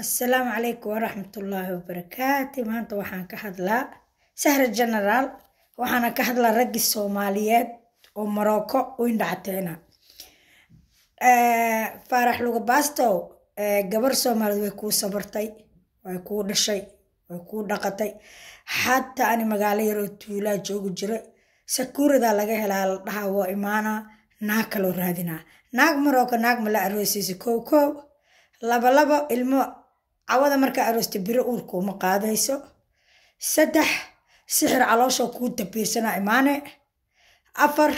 assalaamu calaykum waraxmatullaahi wabarakaati maanta waxaan ka hadlaa sahra genaraal waxaana ka hadlaa raggii soomaaliyeed oo marocco u indhacteena eh, faarax lugabaastow eh, gabar soomaaliyeed way kuu sabartay way kuu dhashay way kuu dhaqatay xataa ani magaalo yaroo tuulaa joogi jira sakuuradaa laga helaa la dhahaa waa imaanaa naag kaloo raadinaa naag marocco naag la aroosaysa kow kow labalabo ilmo cawada markaa aroosta biro uur kuuma qaadayso saddex sixir calooshoo kuu tabiirsana imaane afar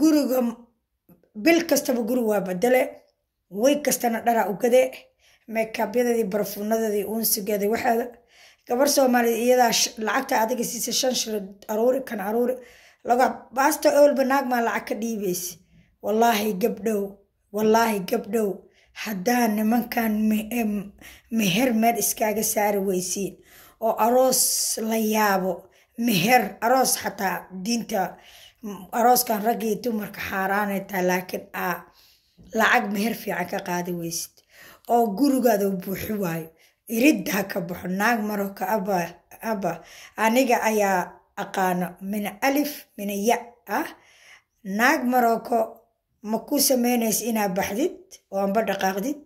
guriga bil kastaba guri waa bedele way kastana dhara ugade meykaabyadadii barfuunadadii uunsigeeda waxaada gabar soomaaliyed iyadaa lacagta adiga siisa shan shilod aruuri kan aruuri baasto ewalba naagmaa lacag ka dhiibaysa wallaahi gabdhow wallaahi gabdhow haddaa nimankan eh, meher meel iskaaga saari weysiin oo aroos la yaabo meher aroos xataa diinta mm, arooskan raggii dumarka xaaraanay taha laakiin a lacag meher fiican ka qaadi weysid oo gurigaada buuxi waayo iridda ha ka baxo naag maroko aba aba aniga ayaa aqaano mina alif mina ya ah naag maroko ma ku samaynays inaa baxdid oo anba dhaqaaqdid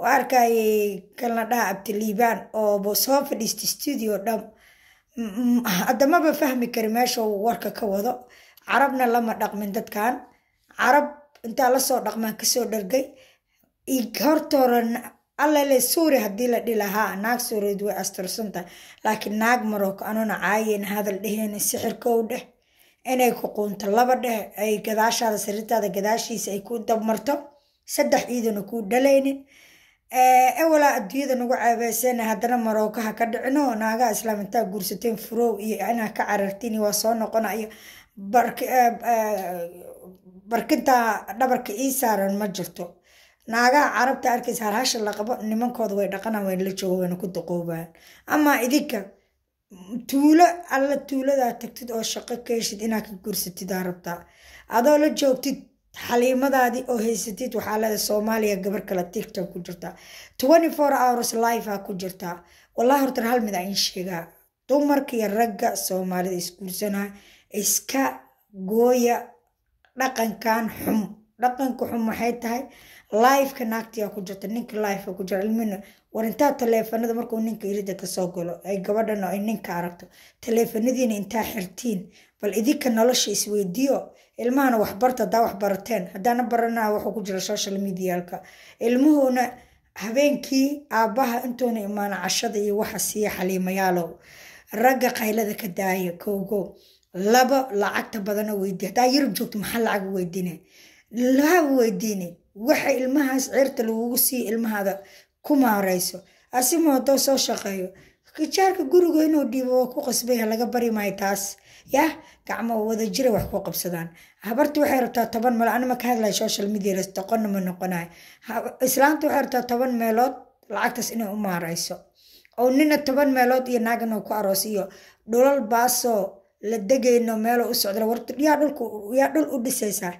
oo arkay kalna dhaha abtaliibaan oo soo fadhiista studio dham haddamaba fahmi kari meesha warka ka wado carabna lama dhaqmin dadkan carab intaa lasoo dhaqmaan kasoo dhargay hortooran allale suuri haddii la dhilahaa naag suureed way astursantahay laakiin naag maroko anuna caayen hadal dheheen sixirka u dheh inay kuquunto laba dheh ay gadaashaada sariirtaada gadaashiisa ay ku dabmarto saddex iidana kuu dhalaynin eh, ewalaa adduunyada nagu caabeyseen haddana marookaha ka dhicino naagaha islaam intaa guursateen furow iyo inaa ka carartin waa soo noqonayo eh, eh, barkintaa dhabarka ii saaran ma jirto naagaha carabta arkaysa halhasha la qabo nimankooda way dhaqanaan wayla jooga wayna ku duqoobaan amaa idinka tuulo alla tuuladaa tagtid oo shaqo ka heshid inaad ka gursatidaa rabtaa adoo la joogtid xaliimadaadii oo haysatid waxaa leedahay soomaaliya gabar kale tiktok ku jirtaa twenty four hours lifea ku jirtaa wallahi hortar hal mid aan in sheegaa dumarka iyo ragga soomaalida isguursanaa iska gooya dhaqankan xum dhaqanka xun maxay tahay lifeka naagtiyaa ku jirta ninka life ku jira ilmina war intaa taleefanada markuu ninka irida kasoo galo ay gabadhan ay ninka aragto taleefanadiina intaa xirtiin bal idinka nolosha isweydiyo ilmahana waxbarta hadaa waxbarateen hadaana baranaa waxuu ku jira social medialka ilmuhuna habeenkii aabbaha intuuna imaano cashada iyo waxa siiya xaliimayaalow ragga qaylada ka daaya koogo labo lacagta badano weydii hadaa yurub joogto maxaa lacag weydine laa weydiine waxa ilmahaas ceerta lagugu siiya ilmahaada ku horeyso asimu haddoo soo shaqeeyo kijaarka guriga inuu dhiibo waa ku qasbaya laga bari maayo taas yah gacmo wada jira wax ku qabsadaan habarta waxay rabtaa toban meelood anima ka hadlaya social medias toqonna ma noqonayo islaanta waxay rabtaa toban meelood lacagtaas inay u maareyso oo nina toban meelood iyo naagan ku aroos iyo dhulal baasoo la degayno meeloo u socda warta yaa dhulku yaa dhul u dhisaysaa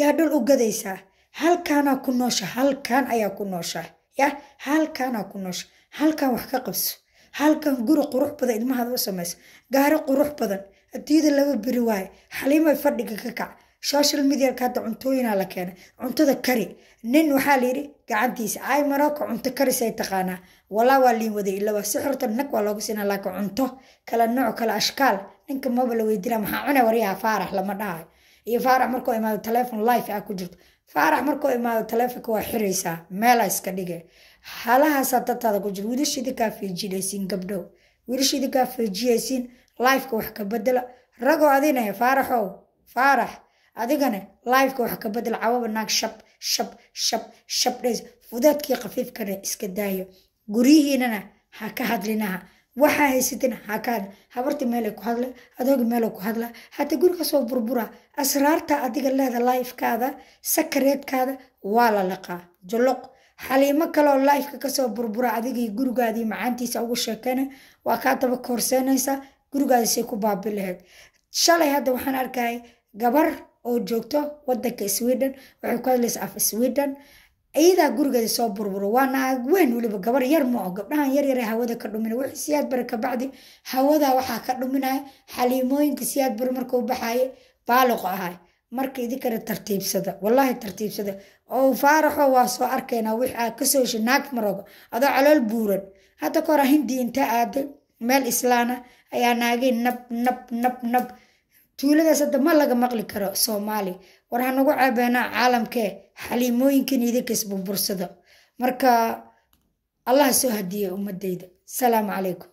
yaa dhul u gadaysaa halkaanaa ku noosha halkan ayaa ku nooshaa ya halkaanaa ku noosha halkan wax ka qabso halkan guri qurux badan ilmahaad u samayso gaari qurux badan adduunyada laba beri waaye xaliimay fadhiga ka kac social medialka hadda cuntooyinaa la keenay cuntada kari nin waxaa la gacantiisa ay marako cunto karisay taqaanaa walaa waa liin waday ilaa sixirta nag waa loogu siinaa laakiin cunto kala nooc kala ashkaal ninka maba la weydiinaa maxaa cunay waryaha faarax lama dhahayo iyo faarax markuu imaado telefon life ah ku jirto faarax markuu imaado telefonka waa xiraysaa meela iska dhige halahaasaa dadtaada ku jir wiilashidi feejinaysiin gabdhow wiilashidi kaa feejiyaysiin lifeka wax ka bedela ragoo adina faaraxow faarax adigana lifeka wax ka bedela cawaba naag shab shab shab shabdhays fudeedkii khafiifkana iska daayo guryihiinana ha ka hadlinaha waxaa haysatin hakaada habarti meela ku hadla adooga meela ku hadla hataa kasoo burbura asraarta adiga leeda laifkaada sakareedkaada waa la laqaa joloq xaliimo kaleoo laifka kasoo burbura adigii gurigaadii macaantiisa ugu sheekeyna waa kaa daba koorseynaysaa gurigaadisay ku baabi laheyd shalay hadda waxaan arkayay gabar oo joogto wadanka sweden waxay ku hadlaysa af sweden ayadaa gurigeeda soo burburo waa naag weyn weliba gabar yar mooco gabdhahan yaryare hawada ka dhumin w siyaad bare kabacdi hawada waxaa ka dhuminaya xaliimooyinka siyaad bare markuu baxaye baaliqo ahay marka idinkana tartiibsada walaahi tartiibsada oo faaraxo waa soo arkaynaa wix aa kasoo hesha naag marogo adoo calool buuran hadda kahora hindi inta aaday meel islaana ayaa naagay nab nab nab nab tuuladaas hadda ma laga maqli karo soomaali war ha nagu ceebeenaa caalamkee xaliimooyinkan idinkas burbursado marka allah soo hadiya ummadayda asalaamu calaykum